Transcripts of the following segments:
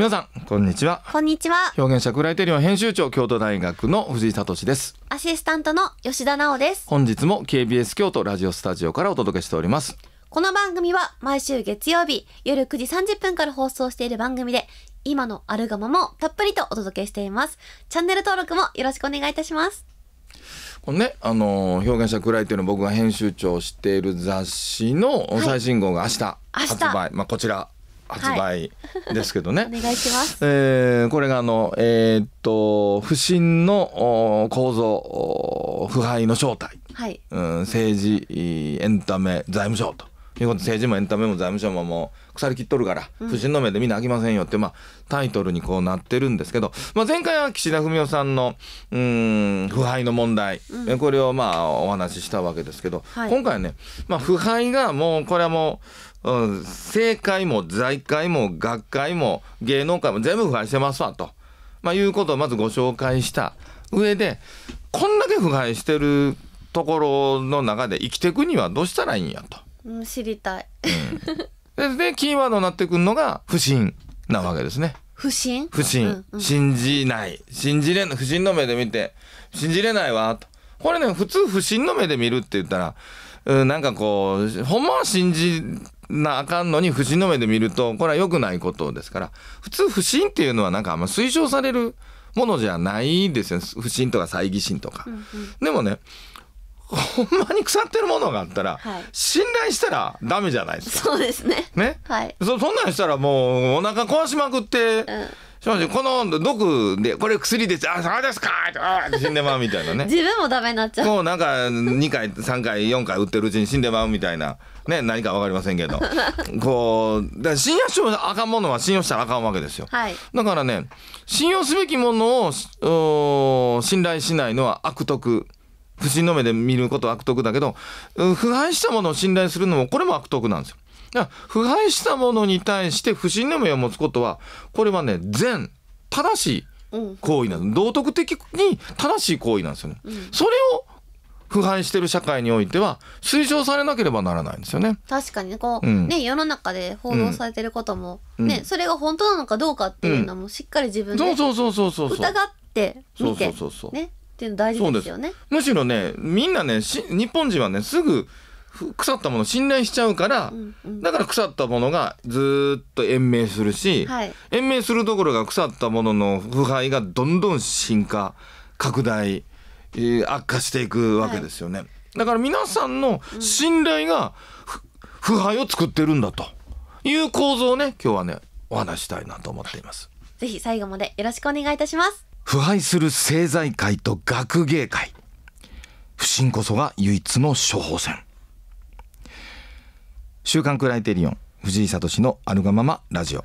皆さんこんにちはこんにちは表現者クライテリオン編集長京都大学の藤井聡ですアシスタントの吉田直です本日も KBS 京都ラジオスタジオからお届けしておりますこの番組は毎週月曜日夜9時30分から放送している番組で今のあるがまもたっぷりとお届けしていますチャンネル登録もよろしくお願いいたしますこのね、あのー、表現者くらいというの僕が編集長している雑誌の最新号が明日発売、はい、まあこちら発売ですけどね、はい、お願いします、えー、これがあの、えー、っと不審の構造腐敗の正体、はいうん、政治エンタメ財務省ということ政治もエンタメも財務省ももう腐りきっとるから、不審の目で見な飽きませんよって、まあ、タイトルにこうなってるんですけど、まあ、前回は岸田文雄さんのうん腐敗の問題、うん、これをまあお話ししたわけですけど、はい、今回はね、まあ、腐敗がもうこれはもううん、政界も財界も学会も芸能界も全部腐敗してますわと、まあ、いうことをまずご紹介した上でこんだけ腐敗してるところの中で生きていくにはどうしたらいいんやと。知りたい、うん、でキーワードになってくるのが不信なわけですね。不信不信、うんうん、信じない信じれない不信の目で見て信じれないわとこれね普通不信の目で見るって言ったら、うん、なんかこうほんまは信じなあかんのに不審の目で見るとこれは良くないことですから普通不審っていうのはなんかあんま推奨されるものじゃないですよ不審とか猜疑心とか。うんうん、でもねほんまに腐ってるものがあったら、はい、信頼したらダメじゃないですか。そうですね。ね。はい。そそんなんしたらもうお腹壊しまくって、うん正直この毒でこれ薬ですあそうですかあ死んでまうみたいなね自分もダメになっちゃうもうなんか2回3回4回打ってるうちに死んでまうみたいなね何か分かりませんけど こうだ信用しあかんものは信用したらあかんわけですよ、はい、だからね信用すべきものを信頼しないのは悪徳不審の目で見ることは悪徳だけど腐敗したものを信頼するのもこれも悪徳なんですよ腐敗したものに対して不信な目を持つことは、これはね、善、正しい行為なんです。道徳的に正しい行為なんですよね。うん、それを腐敗してる社会においては推奨されなければならないんですよね。確かにこう、うん、ね世の中で報道されてることも、うん、ねそれが本当なのかどうかっていうのもしっかり自分で疑ってみてねっていうの大事ですよね。むしろねみんなねし日本人はねすぐ腐ったもの信頼しちゃうから、うんうん、だから腐ったものがずっと延命するし、はい、延命するどころが腐ったものの腐敗がどんどん進化拡大、えー、悪化していくわけですよね、はい、だから皆さんの信頼が腐敗を作ってるんだという構造をね今日はねお話したいなと思っていますぜひ最後までよろしくお願いいたします腐敗する政財界と学芸会不信こそが唯一の処方箋週刊クライテリオン藤井聡のあるがままラジオ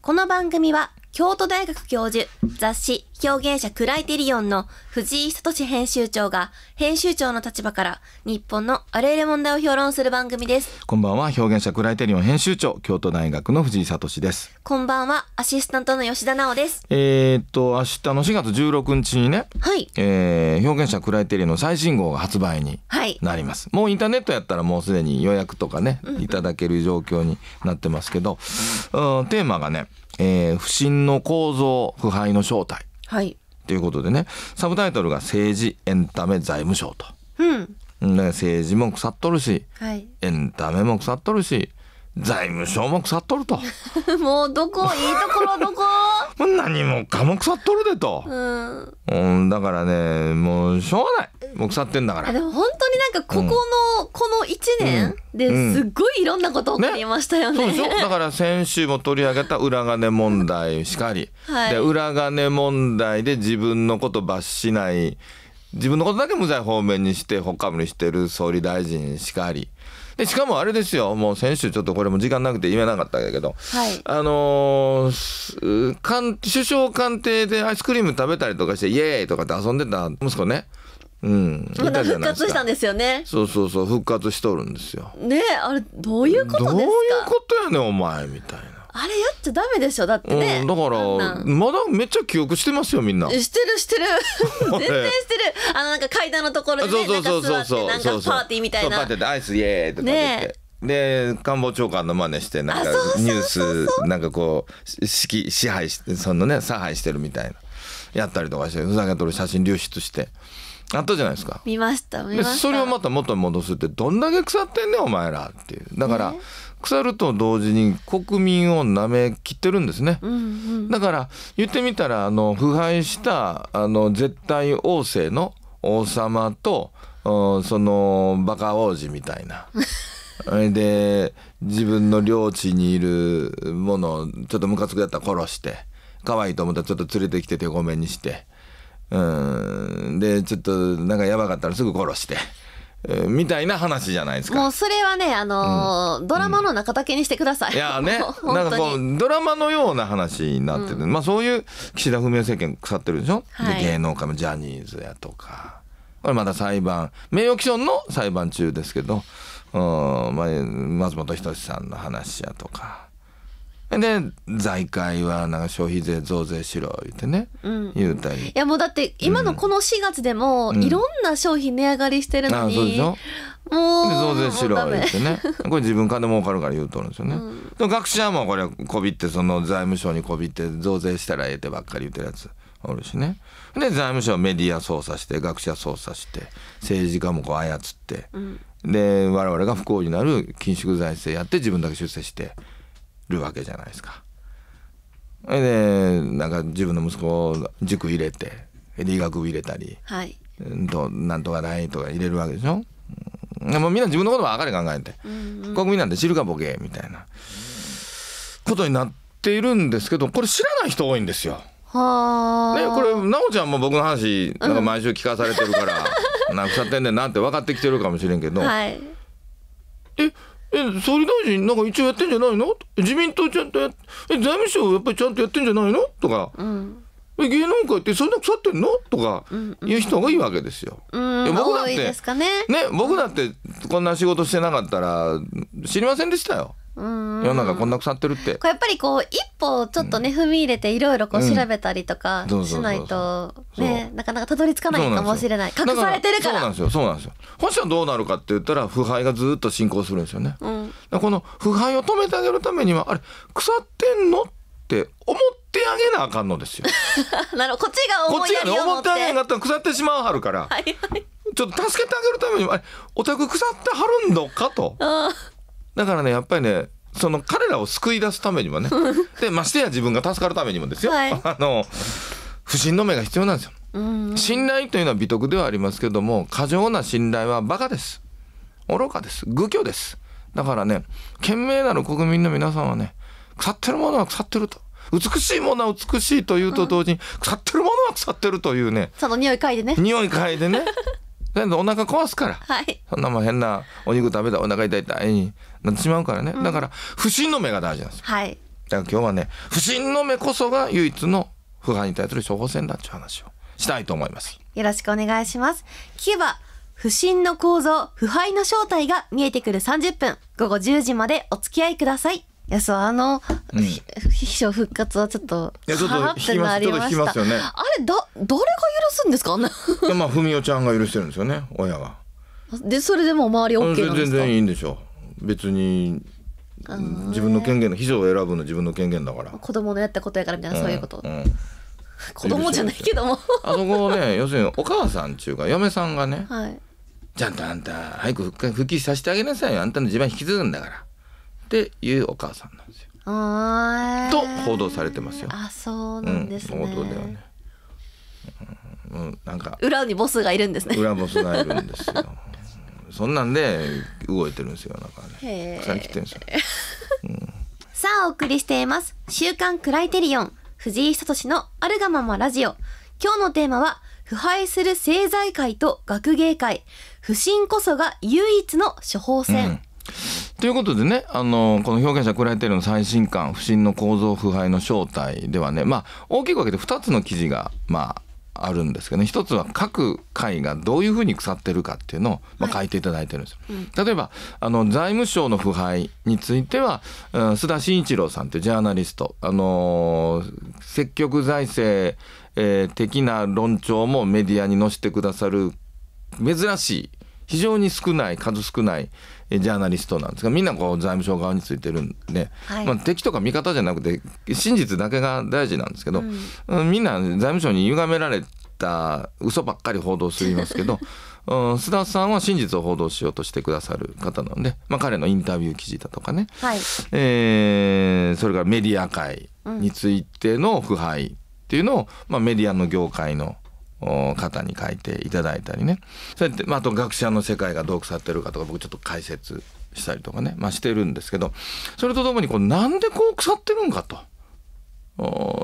この番組は京都大学教授、雑誌、表現者クライテリオンの藤井聡編集長が、編集長の立場から日本のあれゆる問題を評論する番組です。こんばんは、表現者クライテリオン編集長、京都大学の藤井聡です。こんばんは、アシスタントの吉田直です。えー、っと、明日の4月16日にね、はい。えー、表現者クライテリオンの最新号が発売になります。はい、もうインターネットやったらもうすでに予約とかね、いただける状況になってますけど、うん、テーマがね、えー、不信の構造腐敗の正体、はい、ということでねサブタイトルが「政治エンタメ財務省と」と、うん、政治も腐っとるし、はい、エンタメも腐っとるし財務省も腐っとると もうどこいいところどこ 何もかも腐っとるでと、うん、うん、だからねもうしょうがないもう腐ってんだからでも本当になんかここの、うん、この1年ですっごいいろんなこと起こりましたよねうんね、だから先週も取り上げた裏金問題しかり、はい、で裏金問題で自分のこと罰しない自分のことだけ無罪方面にしてほかむにしてる総理大臣しかりでしかもあれですよもう先週ちょっとこれも時間なくて言えなかったけど、はい、あのー、かん首相官邸でアイスクリーム食べたりとかしてイエーイとかって遊んでた息子ね。うん、また復活したんですよね。そうそうそう、復活しとるんですよ。ね、あれ、どういうことですか。どういうことやねお前みたいな。あれやっちゃダメでしょだってね、うん、だからまだめっちゃ記憶してますよみんなしてるしてる 全然してるあのなんか階段のところで、ね、なんか座ってなんかパーティーみたいなパーティーでアイスイエーイって、ねで官房長官の真似してなんかニュースなんかこう指揮支配そのね差配してるみたいなやったりとかしてふざけとる写真流出してあったじゃないですか見ました見ましたそれをまた元に戻すってどんだけ腐ってんねんお前らっていうだから、ね、腐ると同時に国民を舐めきってるんですね、うんうん、だから言ってみたらあの腐敗したあの絶対王政の王様とそのバカ王子みたいな。で自分の領地にいるものをちょっとムカつくやったら殺して可愛いと思ったらちょっと連れてきて手ごめにしてうんでちょっとなんかやばかったらすぐ殺して。みたいな話じゃないですか。もうそれはね、あのーうん、ドラマの中だけにしてください。いやね、なんかこう、ドラマのような話になってる、うん、まあそういう岸田文雄政権腐ってるでしょ、はい、で芸能界もジャニーズやとか、これまだ裁判、名誉毀損の裁判中ですけど、うん、まあ、松本人志さんの話やとか。で財界はなんか消費税増税しろ言ってね、うん、言うたりいやもうだって今のこの4月でもいろんな商品値上がりしてるのに、うん、ああそうでしょもう増税しろ言ってね これ自分金儲かるから言うとるんですよね、うん、でも学者もこれこびってその財務省にこびって増税したらええってばっかり言ってるやつおるしねで財務省メディア操作して学者操作して政治家もこう操って、うん、で我々が不幸になる緊縮財政やって自分だけ出世して。るわけじゃないですか。でなんか自分の息子を塾入れて理学部入れたり、はい、となんとかないとか入れるわけでしょ。もうみんな自分のことばっかり考えて、うんうん、国民なんて知るかボケみたいなことになっているんですけどこれ知らない人多いんですよ。はね、これ奈緒ちゃんも僕の話なんか毎週聞かされてるから、う ん、な腐ってんねんなって分かってきてるかもしれんけど、はい、ええ総理大臣なんか一応やってんじゃないの自民党ちゃんとやえ財務省やっぱりちゃんとやってんじゃないのとか、うん、え芸能界ってそんな腐ってんのとかいう人がいいわけですよ。僕だってね、ね、僕だってこんな仕事してなかったら知りませんでしたよ。世の中こんな腐ってるって。やっぱりこう一歩ちょっとね、踏み入れていろいろこう調べたりとかしないとねなかなかたどり着かないかもしれない隠されてるからそうなんですよそうなんですよ本社どうなるかって言ったら腐敗がずっと進行するんですよね、うん、この腐敗を止めてあげるためにはあれ腐ってんのって思ってあげなあかんのですよ なるほどこっちが思いって思ってあげんかったら腐ってしまうはるからはい、はい、ちょっと助けてあげるためにあれお宅腐ってはるんのかと。だからねやっぱりねその彼らを救い出すためにもね でましてや自分が助かるためにもですよ、はい、あの不信の目が必要なんですよ。信頼というのは美徳ではありますけども過剰な信頼はバカです愚かです愚虚ですだからね賢明なる国民の皆さんはね腐ってるものは腐ってると美しいものは美しいというと同時に、腐ってるものは腐ってるというねその匂い嗅いでね匂い嗅いでね お腹壊すから、はい、そんなもん変なお肉食べたらお腹痛い痛いなってしまうからね、だから不審の目が大事なんですよ、はい、だから今日はね不審の目こそが唯一の腐敗に対する処方箋だっていう話をしたいと思いますよろしくお願いします聞けば不審の構造腐敗の正体が見えてくる30分午後10時までお付き合いくださいいや、そう、あの、うん、秘書復活はちょっと、いや、ちょっと引きます、ちょっと引よね。あれ、だ、誰が許すんですかねいや、まあ、文代ちゃんが許してるんですよね、親は。で、それでも周り OK なんですか全然いいんでしょう。別に自分の権限の秘書を選ぶの自分の権限だから子供のやったことやからみたいな、そういうこと、うん、子供じゃないけどもあそこをね要するにお母さんっちゅうか嫁さんがね、はい、ちゃんとあんた早く復帰させてあげなさいよあんたの地盤引き継ぐんだからっていうお母さんなんですよ。と報道されてますよ。あそうなんですね、うん、報道ではね、うん、なんか裏にボスがいるんですね。裏ボスがいるんですよ。そんなんで動いてるんですよなんかね草切ってんですよ、うん、さあお送りしています週刊クライテリオン藤井聡のあるがままラジオ今日のテーマは腐敗する政財界と学芸会不信こそが唯一の処方箋、うんということでね、あのこの表現者クライテルの最新刊「不審の構造腐敗の正体」ではね、まあ、大きく分けて2つの記事が、まあ、あるんですけど、ね、一つは各会がどういうふうに腐ってるかっていうのを、まあ、書いていただいてるんですよ。はいうん、例えばあの財務省の腐敗については、うん、須田慎一郎さんってジャーナリスト、あのー、積極財政、えー、的な論調もメディアに載せてくださる珍しい非常に少ない数少ない、ジャーナリストなんですがみんなこう財務省側についてるんで、はい、まあ、敵とか味方じゃなくて真実だけが大事なんですけど、うん、みんな財務省に歪められた嘘ばっかり報道するいますけど うん、須田さんは真実を報道しようとしてくださる方なので、まあ、彼のインタビュー記事だとかね、はい、えー、それからメディア界についての腐敗っていうのを、まあ、メディアの業界の方に書いていただいたりねそうやって、まあ、あと学者の世界がどう腐ってるかとか僕ちょっと解説したりとかね、まあ、してるんですけどそれとともにこうなんでこう腐ってるんかと。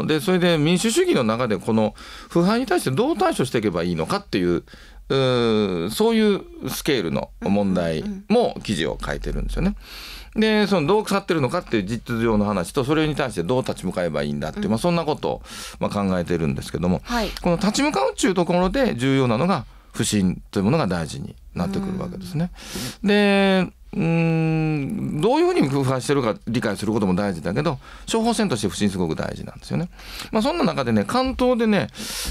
でそれで民主主義の中でこの腐敗に対してどう対処していけばいいのかっていううそういうスケールの問題も記事を書いてるんですよね。でそのどう腐ってるのかっていう実情の話とそれに対してどう立ち向かえばいいんだってまあ、そんなことをまあ考えてるんですけども、はい、この立ち向かうっていうところで重要なのが不信というものが大事になってくるわけですね。でうんどういうふうに工夫してるか理解することも大事だけど処方箋として不信すごく大事なんですよね。まあ、そんな中でね関東でね、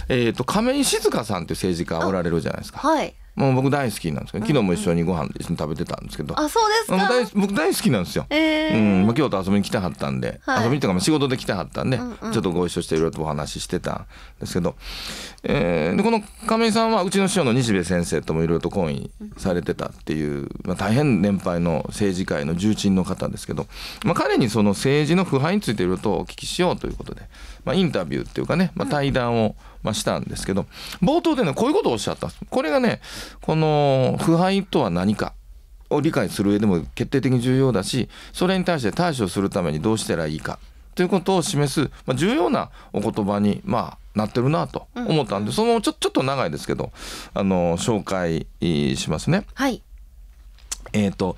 えーと、亀井静香さんていう政治家おられるじゃないですか。はい、もう僕大好きなんですけど昨日も一緒にご飯一緒に食べてたんですけど、あそうですか僕大好きなんですよ、えーうんまあ、京都遊びに来たはったんで、はい、遊びいとか仕事で来たはったんで、うんうん、ちょっとご一緒していろいろとお話ししてたんですけど、えー、でこの亀井さんはうちの師匠の西部先生ともいろいろと懇意されてたっていう、まあ、大変年配の政治界の重鎮の方ですけど、まあ、彼にその政治の腐敗についていろいろとお聞きしようということで、まあ、インタビューっていうかね、まあ、対談を、まあ、したんですけど冒頭でねこういうことをおっしゃったんです。これがねこの腐敗とは何かを理解する上でも決定的に重要だしそれに対して対処するためにどうしたらいいかということを示す、まあ、重要なお言葉に、まあ、なってるなと思ったんで、うんそのちょちょっと長いですけどあの紹介しますね。はい、えーと、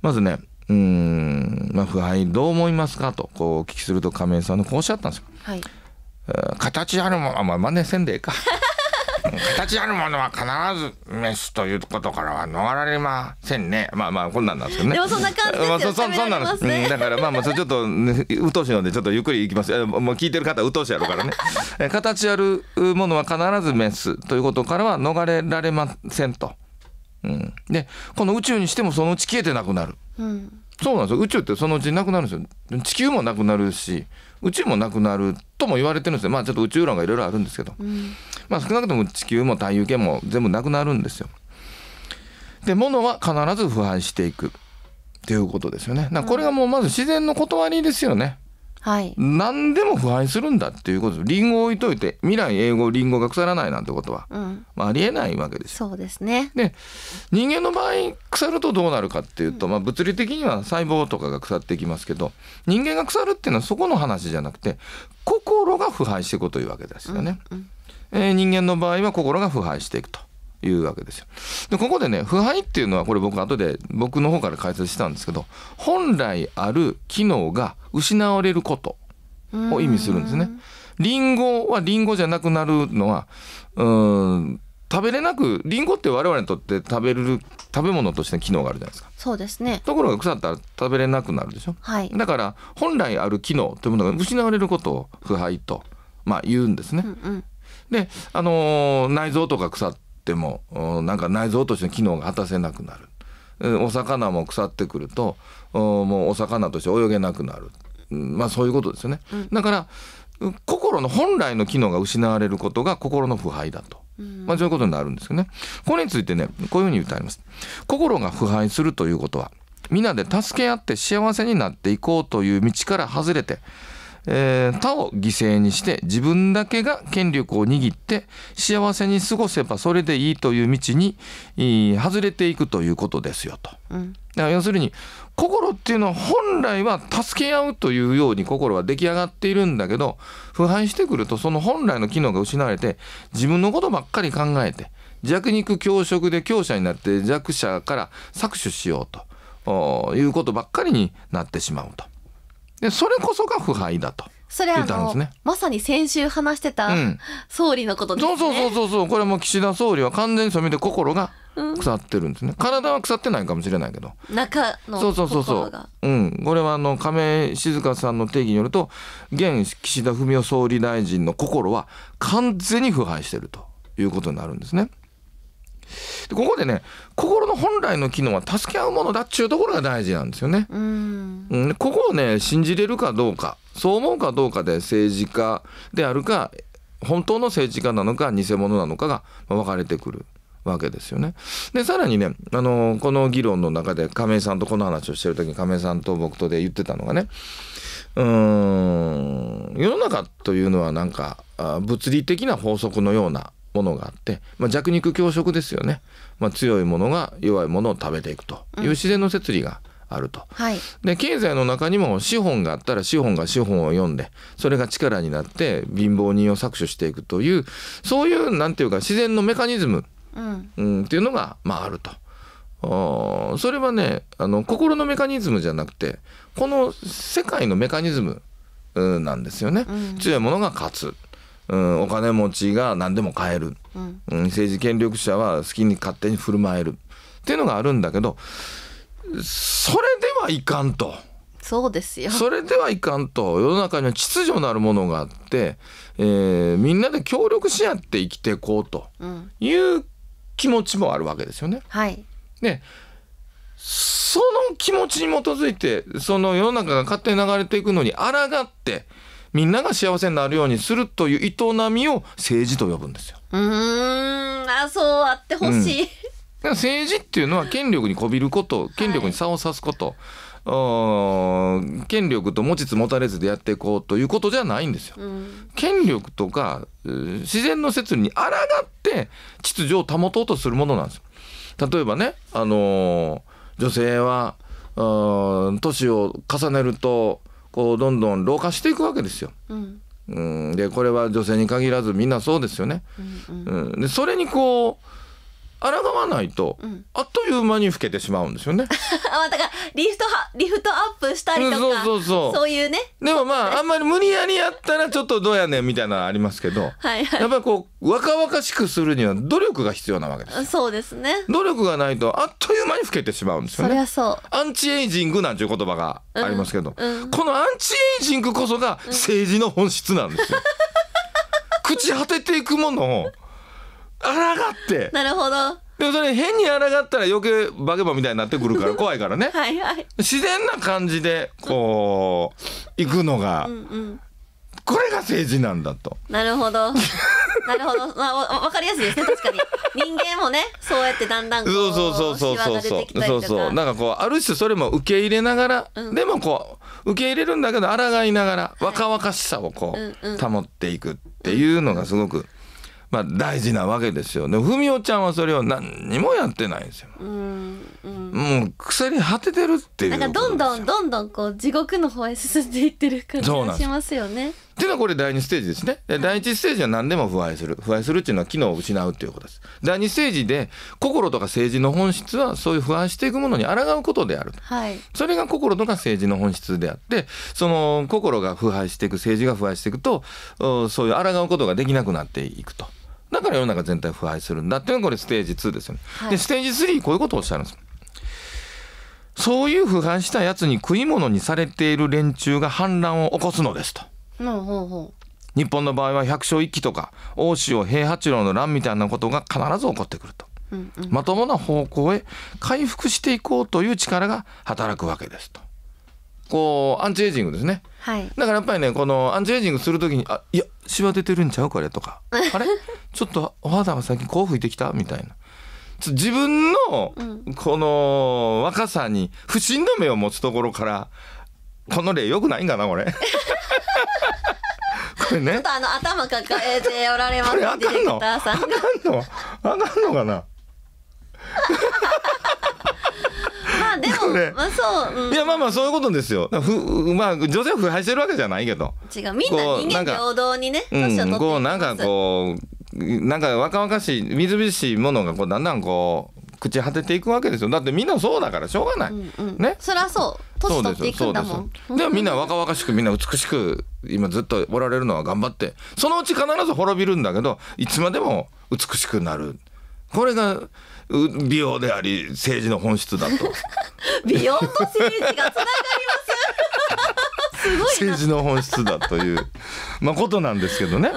まずねうん、まあ、腐敗どう思いますかとこうお聞きすると亀井さんのこうおっしゃったんですよ。はい、形あるものまあ真似せんでええか。形あるものは必ず飯ということからは逃られませんね。まあまあ、こんなんなんですけどね。でもそんな感じですよ。まあ、そそそんなの、ねうん、だからまあまあ、ちょっと、ね、うとしいので、ちょっとゆっくりいきます。もう聞いてる方、うとしやろうからね。形あるものは必ず飯ということからは逃れられませんと。うん、で、この宇宙にしてもそのうち消えてなくなる。うんそうなんですよ宇宙ってそのうちなくなるんですよ地球もなくなるし宇宙もなくなるとも言われてるんですよまあちょっと宇宙論がいろいろあるんですけど、うん、まあ、少なくとも地球も太陽系も全部なくなるんですよ。で物は必ず腐敗していくっていうことですよね。なこれがもうまず自然の断りですよね。はい、何でも腐敗するんだっていうことリンゴを置いといて未来英語リンゴが腐らないなんてことは、うん、まあ、ありえないわけですそうですねで人間の場合腐るとどうなるかっていうと、まあ、物理的には細胞とかが腐っていきますけど人間が腐るっていうのはそこの話じゃなくて心が腐敗していくというわけですよね。うんうんえー、人間の場合は心が腐敗していくというわけですよ。でここでね腐敗っていうのはこれ僕後で僕の方から解説したんですけど本来ある機能が失われることを意味するんですね。リンゴはリンゴじゃなくなるのはうん食べれなくリンゴって我々にとって食べる食べ物として機能があるじゃないですかそうですねところが腐ったら食べれなくなるでしょ、はい、だから本来ある機能というものが失われることを腐敗と、まあ、言うんですね、うんうんで、あのー、内臓とか腐ってもなんか内臓としての機能が果たせなくなるお魚も腐ってくるともうお魚として泳げなくなる、まあ、そういうことですよね、うん、だから心の本来の機能が失われることが心の腐敗だと。まあ、そういうことになるんですよね。これについてね、こういうふうに言ってあります。心が腐敗するということは、皆で助け合って幸せになっていこうという道から外れて、えー、他を犠牲にして自分だけが権力を握って幸せに過ごせばそれでいいという道に外れていくということですよと。うん、要するに心っていうのは本来は助け合うというように心は出来上がっているんだけど腐敗してくるとその本来の機能が失われて自分のことばっかり考えて弱肉強食で強者になって弱者から搾取しようということばっかりになってしまうと。でそれこそが腐敗だと。それあの、ね、まさに先週話してた総理のことですね、うん、そうそうそうそうこれも岸田総理は完全にそういう意味で心が腐ってるんですね、体は腐ってないかもしれないけど中のそうそうそうそう、うん、これはあの亀井静香さんの定義によると現岸田文雄総理大臣の心は完全に腐敗してるということになるんですね。でここでね心の本来の機能は助け合うものだっちゅうところが大事なんですよね。うん、ここをね信じれるかどうかそう思うかどうかで政治家であるか本当の政治家なのか偽物なのかが分かれてくる。わけですよね。で、さらにね、あの、この議論の中で亀井さんとこの話をしてる時に亀井さんと僕とで言ってたのがね、うーん、世の中というのはなんか、物理的な法則のようなものがあって、まあ、弱肉強食ですよね、まあ、強いものが弱いものを食べていくという自然の摂理があると、うんはい、で経済の中にも資本があったら資本が資本を読んでそれが力になって貧乏人を搾取していくというそういう何て言うか自然のメカニズム、うん、っていうのが、まあ、あると。それはねあの心のメカニズムじゃなくてこの世界のメカニズムなんですよね、うん、強いものが勝つうん、お金持ちが何でも買える、うん、政治権力者は好きに勝手に振る舞えるっていうのがあるんだけどそれではいかんと。そうですよそれではいかんと世の中には秩序なるものがあって、えー、みんなで協力し合って生きていこうという気持ちもあるわけですよね。はい、でその気持ちに基づいてその世の中が勝手に流れていくのに抗ってみんなが幸せになるようにするという営みを政治と呼ぶんですよ。うんあそうあってほしい、うん政治っていうのは権力にこびること権力に差を指すこと、はい、権力と持ちつ持たれずでやっていこうということじゃないんですよ。うん、権力とか自然の摂理に抗って秩序を保とうとするものなんですよ。例えばね、あのー、女性は年を重ねるとこうどんどん老化していくわけですよ。うんでこれは女性に限らずみんなそうですよね。うん、うん、でそれにこう抗わないと、うん、あっという間に老けてしまうんですよね。ま たかリフトリフトアップしたりとか、そうそうそういうね。でもまあ、あんまり無理やりやったらちょっとどうやねんみたいなのありますけど、はいはい、やっぱりこう若々しくするには努力が必要なわけです。そうですね。努力がないとあっという間に老けてしまうんですよね。そりゃそう。アンチエイジングなんていう言葉がありますけど、うんうん、このアンチエイジングこそが政治の本質なんですよ。朽ち果てていくものを。抗ってなるほどでもそれ変に抗ったら余計化け物みたいになってくるから 怖いからねはい、はい、自然な感じでこう行くのが、うんうんこれが政治なんだと。なるほど。なるほど。まあ、わ、わかりやすいですね、確かに。人間もね、そうやってだんだんこう。そうそうそうそうそう。そうそう、なんかこう、ある種それも受け入れながら、うん、でもこう。受け入れるんだけど、抗いながら、若々しさをこう、保っていくっていうのがすごく。まあ、大事なわけですよねみおちゃんはそれを何にもやってないんですよ。うんうん、もう腐り果ててるっていうなんかどんどんどんどんこう地獄の方へ進んでいってる感じがしますよね。っていうのはこれ第2ステージですね。第1ステージは何でも腐敗する。腐敗するっていうのは機能を失うっていうことです。第2ステージで心とか政治の本質はそういう腐敗していくものに抗うことであるはい、それが心とか政治の本質であって、その心が腐敗していく、政治が腐敗していくと、そういう抗うことができなくなっていくと。だから世の中全体腐敗するんだっていうのがこれステージ2ですよね。はい、で、ステージ3こういうことをおっしゃるんです。そういう腐敗したやつに食い物にされている連中が反乱を起こすのですと。日本の場合は百姓一揆とか大塩平八郎の乱みたいなことが必ず起こってくると、うんうん、まともな方向へ回復していこうという力が働くわけですとこうアンチエイジングですね、はい、だからやっぱりねこのアンチエイジングする時に「あいやしわ出てるんちゃうこれ」とか「あれちょっとお肌が最近こう吹いてきた」みたいな。自分のこの若さに不審な目を持つところからこの例よくないんかなこれ これね。ちょっとあの頭抱えておられます。ディレクターさんが。あかんの、あかんのかな。まあでも、まあそう、うん、いやまあまあそういうことですよ。ふまあ女性を腐敗してるわけじゃないけど。違う、みんな人間平等にね、年をこうなんかこう、なんか若々しい、みずみずしいものがこうだんだんこう。朽ち果てていくわけですよだってみんなそうだからしょうがない、うんうん、ねそりゃそう年取っていくんだもんでもみんな若々しくみんな美しく今ずっとおられるのは頑張ってそのうち必ず滅びるんだけどいつまでも美しくなるこれが美容であり政治の本質だと 美容と政治がつながります政治の本質だという、まあ、ことなんですけどね、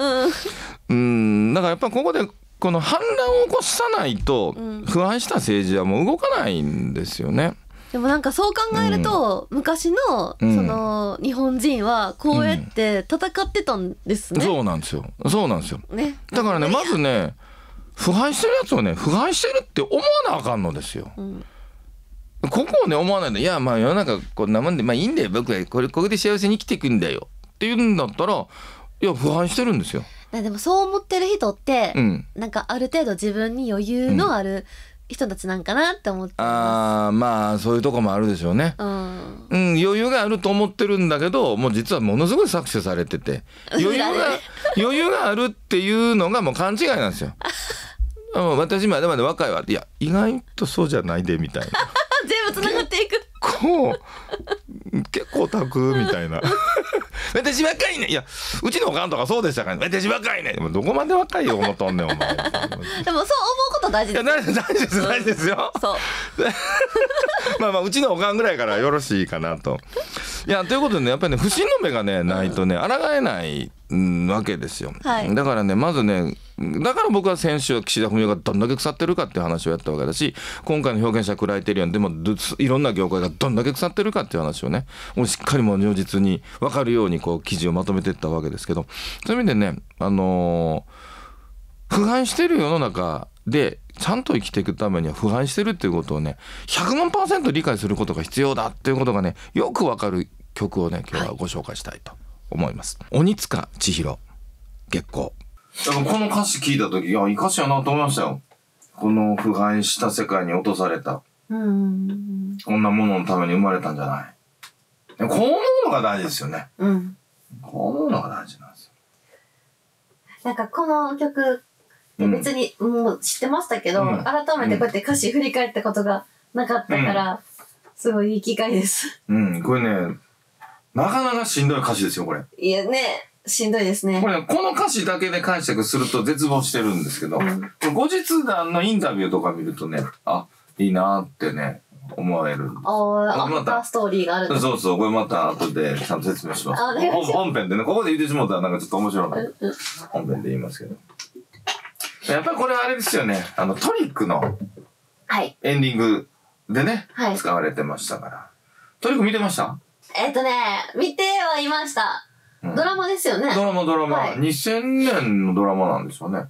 うん、だからやっぱここでこの反乱を起こさないと不安した政治はもう動かないんですよね。でもなんかそう考えると、うん、昔のその日本人はこうやって戦ってたんですね、うん、そうなんですよそうなんですよ、ね、だからねまずね腐敗してるやつをね腐敗してるって思わなあかんのですよ、うん、ここをね思わないでいやまあ世の中こんなもんでまあいいんだよ僕はこれここで幸せに生きていくんだよって言うんだったらいや腐敗してるんですよでもそう思ってる人って、うん、なんかある程度自分に余裕のある、うん人たちなんかなって思ってああまあそういうとこもあるでしょうね、うん、うん、余裕があると思ってるんだけどもう実はものすごい搾取されてて 余裕が余裕があるっていうのがもう勘違いなんですよ。私まだまだ若いわいや意外とそうじゃないでみたいな 全部つながっていく構結構タくみたいな私若いねいやうちのおかんとかそうでしたからね私若いねどこまで若いよ思とんねんお前 でもそう思うこと大事です大事です大事ですよ、そう まあまあうちのおかんぐらいからよろしいかなといやということでねやっぱりね不審の目がねないとね抗えないわけですよ、はい、だからねまずねだから僕は先週は岸田文雄がどんだけ腐ってるかっていう話をやったわけだし今回の表現者クライテリオンでもいろんな業界がどんだけ腐ってるかっていう話をねもうしっかりもう如実に分かるようにこう記事をまとめていったわけですけどそういう意味でねあのー、腐敗してる世の中でちゃんと生きていくためには腐敗してるっていうことをね100万パーセント理解することが必要だっていうことがねよくわかる曲をね今日はご紹介したいと思います。はい、鬼塚千尋月光この歌詞聞いた時いやいい歌詞やなと思いましたよ。この腐敗した世界に落とされたこんなもののために生まれたんじゃない。こう思うのが大事ですよね。うん、こう思うのが大事なんですよ。なんかこの曲別にもう知ってましたけど、うん、改めてこうやって歌詞振り返ったことがなかったから、すごいいい機会です。うん、これね、なかなかしんどい歌詞ですよ、これ。いやね、しんどいですね。これ、ね、この歌詞だけで解釈すると絶望してるんですけど、うん、後日談のインタビューとか見るとね、あ、いいなってね、思われる。ああ、またストーリーがあるそうそう、これまた後でちゃんと説明します。本編でね、ここで言ってしまったらなんかちょっと面白い、う本編で言いますけど。やっぱりこれあれですよね。あの、トリックのはい。エンディングでね、はい使われてましたから。トリック見てましたえっとね、見てはいました。ドラマですよね。ドラマドラマ、はい2000年のドラマなんですよね。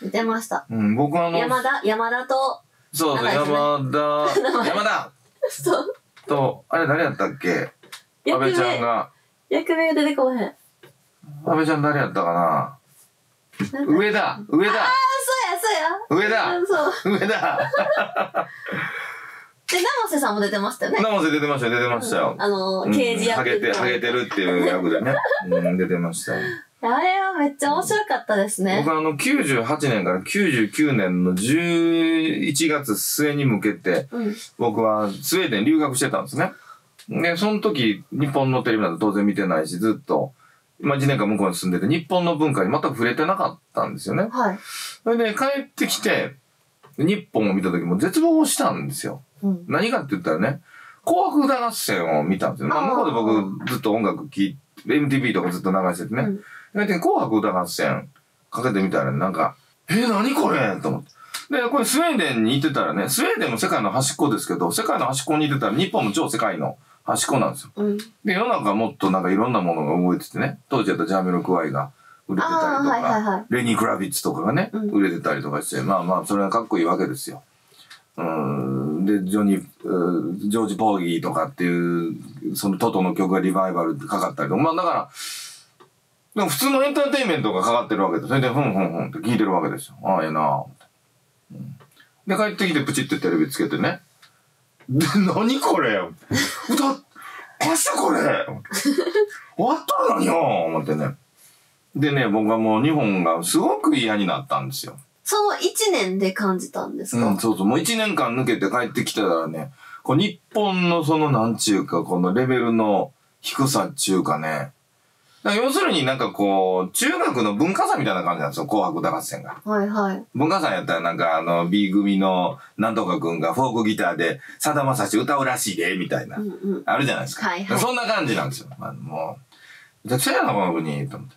見てました。うん、僕あの、山田、山田と、そうそう、山田、山田そう。と、あれ誰やったっけ安倍部ちゃんが、役名が出てこへん。安倍ちゃん誰やったかな上だ上だああ、そうや、そうや。上だそう。上だ で、生瀬さんも出てましたよね。生瀬出てましたよ出てましたよ。あの、刑事役。ハゲて、ハゲてるっていう役でね。うん、出てました。あれはめっちゃ面白かったですね。僕あの、98年から99年の11月末に向けて、うん、僕はスウェーデン留学してたんですね。で、その時、日本のテレビなど当然見てないし、ずっと、まあ、1年間向こうに住んでて、日本の文化に全く触れてなかったんですよね。はい。それで、帰ってきて、日本を見た時も絶望したんですよ。うん、何かって言ったらね、紅白歌合戦を見たんですよ。まあ、向こうで僕ずっと音楽聴いて、MTV とかずっと流しててね。うん、紅白歌合戦かけてみたら、なんか、えー、何これと思って。で、これスウェーデンに行ってたらね、スウェーデンも世界の端っこですけど、世界の端っこに行ってたら日本も超世界の端っこなんですよ。うん、で、世の中もっとなんかいろんなものが動いててね、当時やったジャーミロクワイが売れてたりとか、はいはいはい、レニー・クラビッツとかがね、売れてたりとかして、まあまあ、それがかっこいいわけですよ。うんで、ジョニー、ジョージ・ポーギーとかっていう、そのトトの曲がリバイバルかかったりとか、まあだから、でも普通のエンターテインメントがかかってるわけで、それでふんふんふんって聞いてるわけですよ。ああ、ええなぁ。で、帰ってきてプチってテレビつけてね、何これ歌っ、歌手これ終わったのによ思ってね。でね、僕はもう日本がすごく嫌になったんですよ。その1年で感じたんですか、うん、そうそう。もう1年間抜けて帰ってきたらね、こう日本のそのなんちゅうか、このレベルの低さっちゅうかね、要するになんかこう、中学の文化祭みたいな感じなんですよ、紅白歌合戦が。はいはい。文化祭やったらなんかあの、B 組のなんとかくんがフォークギターで、さだまさし歌うらしいで、みたいな、うんうん、あるじゃないですか。はいはい、そんな感じなんですよ。まあ、もう、めちゃくちゃやな、この国、と思って。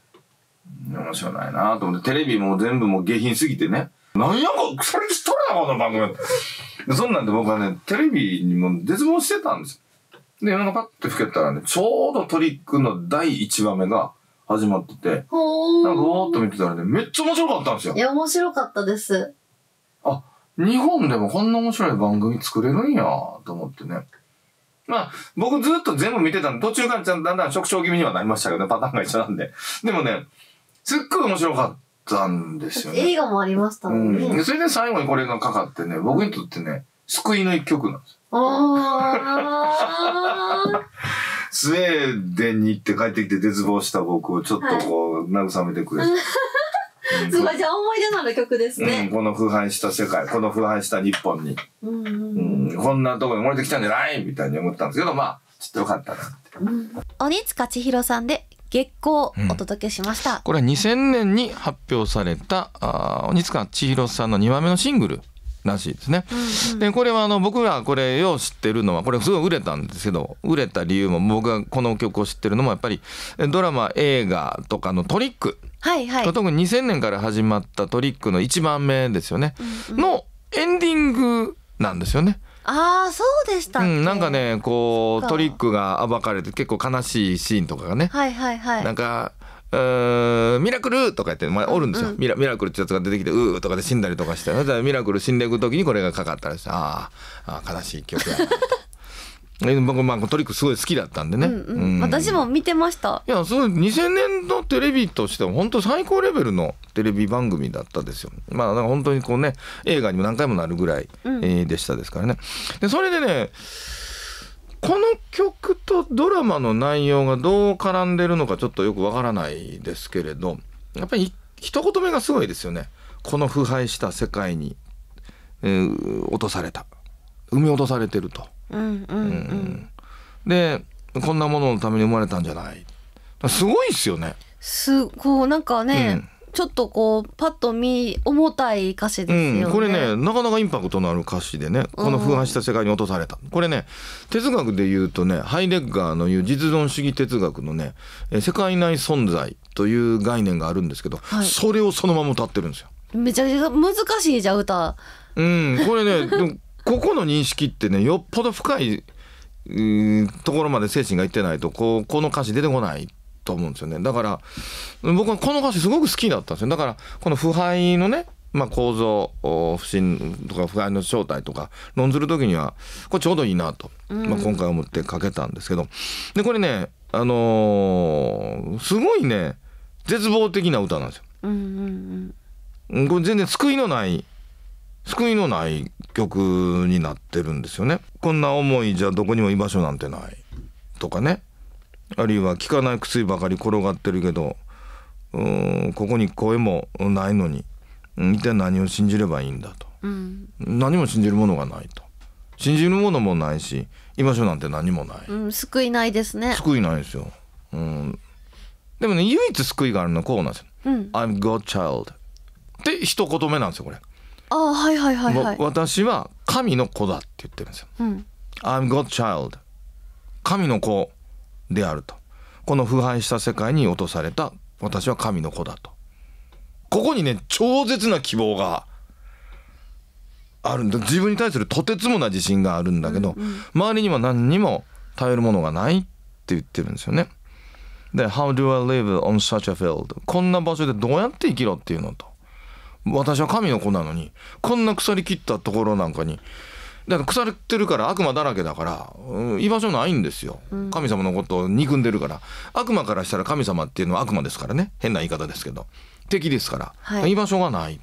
面白ないなと思って、テレビも全部もう下品すぎてね。なんやこ、それとるな、この番組。そんなんで僕はね、テレビにも絶望してたんですよ。で、夜中って吹けたらね、ちょうどトリックの第1話目が始まってて、なんかぼーっと見てたらね、めっちゃ面白かったんですよ。いや、面白かったです。あ、日本でもこんな面白い番組作れるんやと思ってね。まあ、僕ずっと全部見てたんで、途中からちゃんだんだん縮小気味にはなりましたけど、パターンが一緒なんで。でもね、すっごい面白かったんですよね。映画もありましたもんね。うん、それで最後にこれがかかってね、僕にとってね、救いの一曲なんですよ。スウェーデンに行って帰ってきて絶望した僕をちょっとこう、慰めてくれて。すごい、じゃあ思い出のある曲ですね、うん。この腐敗した世界、この腐敗した日本に、うん、こんなとこに生まれてきたんじゃないみたいに思ったんですけど、まあ、ちょっとよかったなって。鬼塚千尋さんで月光をお届けしました、これは2000年に発表されたあ鬼塚千尋さんの2番目のシングルらしいですね。うんうん、でこれはあの僕がこれよう知ってるのはこれすごい売れたんですけど売れた理由も僕がこの曲を知ってるのもやっぱりドラマ映画とかのトリック、はいはい、特に2000年から始まったトリックの1番目ですよね、うんうん、のエンディングなんですよね。あーそうでしたうん、なんかねこうトリックが暴かれて結構悲しいシーンとかがね、はいはいはい、なんかミラクルとか言って、まあ、おるんですよ、うんうん、ミラ。ミラクルってやつが出てきて、うーとかで死んだりとかして、だミラクル死んでいく時にこれがかかったらして、ああ、悲しい曲やなと。僕、まあ、トリックすごい好きだったんでね。うんうんうん、私も見てました。いや、そう、2000年のテレビとしては、本当最高レベルのテレビ番組だったですよ。まあ、なんか本当にこうね、映画にも何回もなるぐらいでしたですからね。で、それでね、この曲とドラマの内容がどう絡んでるのかちょっとよくわからないですけれどやっぱり一言目がすごいですよねこの腐敗した世界に、えー、落とされた生み落とされてると。でこんなもののために生まれたんじゃないすごいですよね。すこうなんかね、うんちょっとこうパッと見重たい歌詞ですよね、うん、これねなかなかインパクトのある歌詞でねこの腐敗した世界に落とされた、うん、これね哲学で言うとねハイデッガーの言う実存主義哲学のね世界内存在という概念があるんですけど、はい、それをそのまま歌ってるんですよめちゃくちゃ難しいじゃん歌うんこれね ここの認識ってねよっぽど深いところまで精神がいってないとこうこの歌詞出てこないと思うんですよねだから僕はこの歌詞すごく好きだったんですよだからこの腐敗のねまあ、構造不信とか腐敗の正体とか論ずる時にはこれちょうどいいなと、まあ、今回思ってかけたんですけどでこれね、あのー、すごいね絶望的な歌なんですよ。うんうん、これ全然救いのない救いのない曲になってるんですよね。こんな思いじゃどこにも居場所なんてないとかねあるいは効かない薬ばかり転がってるけどここに声もないのに一体何を信じればいいんだと、うん、何も信じるものがないと信じるものもないし居場所なんて何もない、うん、救いないですね救いないですよ、うん、でもね唯一救いがあるのはこうなんですよ、うん、I'm God child って一言目なんですよこれあはいはいはい、はい、私は神の子だって言ってるんですよ、うん、I'm God child 神の子であるとこの腐敗した世界に落とされた私は神の子だとここにね超絶な希望があるんだ自分に対するとてつもない自信があるんだけど、うんうん、周りには何にも頼るものがないって言ってるんですよね。で「How do I live on such a field?」こんな場所でどうやって生きろっていうのと私は神の子なのにこんな腐りきったところなんかにだから腐ってるから悪魔だらけだから、うん、居場所ないんですよ、神様のことを憎んでるから悪魔からしたら神様っていうのは悪魔ですからね変な言い方ですけど敵ですから、はい、居場所がない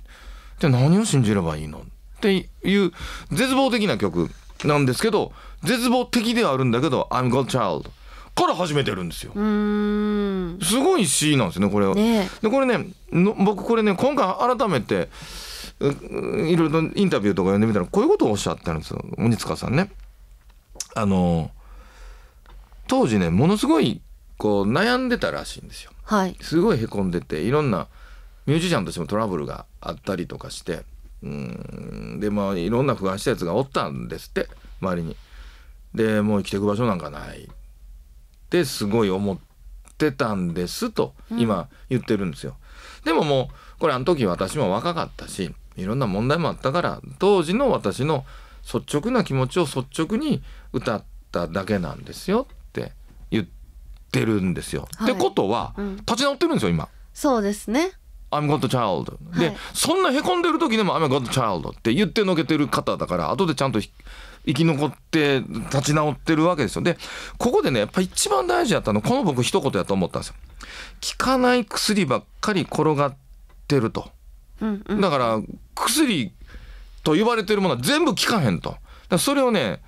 で何を信じればいいのっていう絶望的な曲なんですけど絶望的ではあるんだけど「I'm God Child」から始めてるんですよ。すごい詩なんですねこれは。ね、でこれね僕これね今回改めていろいろインタビューとか読んでみたらこういうことをおっしゃってるんですよ鬼塚さんね。あの当時ねものすごいこう悩んでたらしいんですよ。はい、すごいへこんでていろんなミュージシャンとしてもトラブルがあったりとかしてうんでまあいろんな不安したやつがおったんですって周りに。でもう生きていく場所なんかないってすごい思ってたんですと今言ってるんですよ。うん、でももうこれあの時私も若かったしいろんな問題もあったから当時の私の率直な気持ちを率直に歌っただけなんですよって言ってるんですよ。はい、ってことは、うん、立ち直ってるんですよ今。そうですね。I'm God Child、はい、でそんなへこんでる時でも「I'm God Child」って言ってのけてる方だから後でちゃんと生き残って立ち直ってるわけですよ。でここでねやっぱ一番大事やったのこの僕一言やと思ったんですよ。効かない薬ばっかり転がってると。だから薬と言われてるものは全部効かへんとだそれをね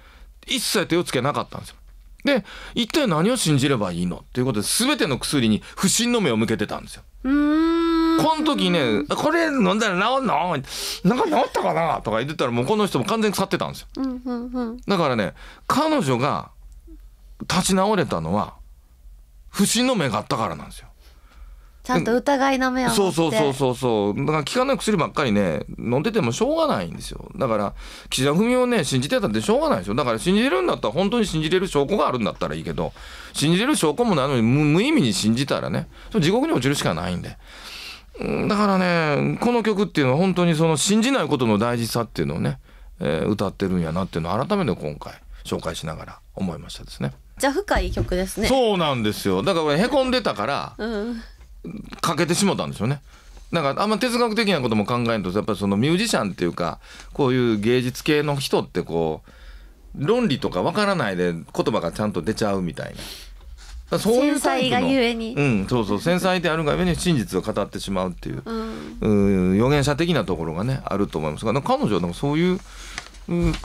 一切手をつけなかったんですよで一体何を信じればいいのっていうことで全ての薬に不審の目を向けてたんですよこの時ね「これ飲んだら治んの?」なんか治ったかな?」とか言ってたらもうこの人も完全に腐ってたんですよ、だからね彼女が立ち直れたのは不審の目があったからなんですよちゃんと疑いの目をそうそうそうそうそうだから効かない薬ばっかりね飲んでてもしょうがないんですよだから岸田文雄ね信じてたってしょうがないですよだから信じるんだったら本当に信じれる証拠があるんだったらいいけど信じれる証拠もないのに無意味に信じたらね地獄に落ちるしかないんで。だからねこの曲っていうのは本当にその信じないことの大事さっていうのをね、えー、歌ってるんやなっていうのを改めて今回紹介しながら思いましたですね。じゃ深い曲ですね。そうなんですよ。だからへこんでたから、うん、欠けてしったんですよね。だからあんま哲学的なことも考えるとやっぱりそのミュージシャンっていうかこういう芸術系の人ってこう論理とかわからないで言葉がちゃんと出ちゃうみたいな。そういうタがゆえに、うん、そうそう繊細であるがゆえに真実を語ってしまうっていう、うん、う予言者的なところがねあると思いますが彼女はそういう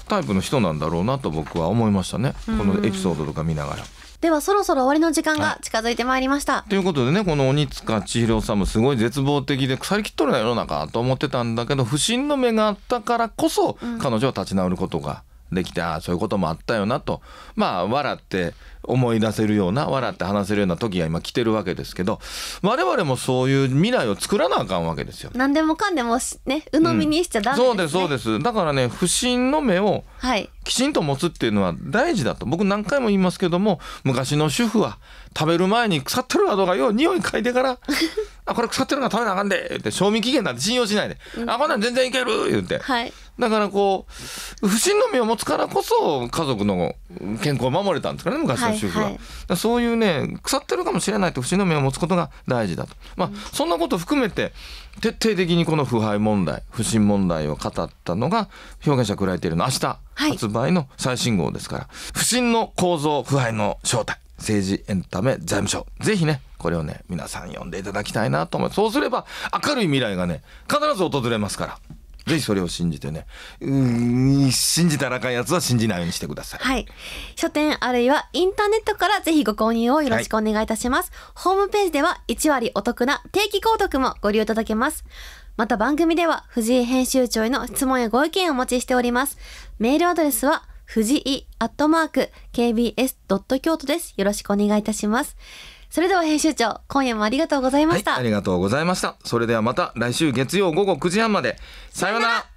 タイプの人なんだろうなと僕は思いましたね、このエピソードとか見ながら。ではそろそろ終わりの時間が近づいてまいりました。はい、ということでねこの鬼塚千尋さんもすごい絶望的で腐りきっとるな世の中と思ってたんだけど不審の目があったからこそ、うん、彼女は立ち直ることができてああそういうこともあったよなとまあ笑って思い出せるような笑って話せるような時が今来てるわけですけど我々もそういう未来を作らなあかんわけですよ。何でもかんでもね鵜呑みにしちゃダメです、ねうん、そうですそうですだからね不審の目をきちんと持つっていうのは大事だと僕何回も言いますけども昔の主婦は食べる前に腐ってるなどがよう匂い嗅いでから あこれ腐ってるから食べなあかんでって賞味期限なんて信用しないで、うん、あこんなん全然いける言うて、はい、だからこう不審の身を持つからこそ家族の健康を守れたんですからね昔の主婦は、はいはい、そういうね腐ってるかもしれないと不審の身を持つことが大事だと、まあ、うん、そんなこと含めて徹底的にこの腐敗問題不審問題を語ったのが表現者くらイているの明日発売の最新号ですから、はい、不審の構造腐敗の正体政治エンタメ財務省ぜひねこれをね皆さん読んでいただきたいなと思いますそうすれば明るい未来がね必ず訪れますから。ぜひそれを信じてね信じたらかんやつは信じないようにしてくださいはい書店あるいはインターネットからぜひご購入をよろしくお願いいたします、はい、ホームページでは1割お得な定期購読もご利用いただけますまた番組では藤井編集長への質問やご意見をお持ちしておりますメールアドレスは藤井アットマーク kbs. 京都ですよろしくお願いいたしますそれでは編集長、今夜もありがとうございました。はい、ありがとうございました。それではまた来週月曜午後9時半まで。さようなら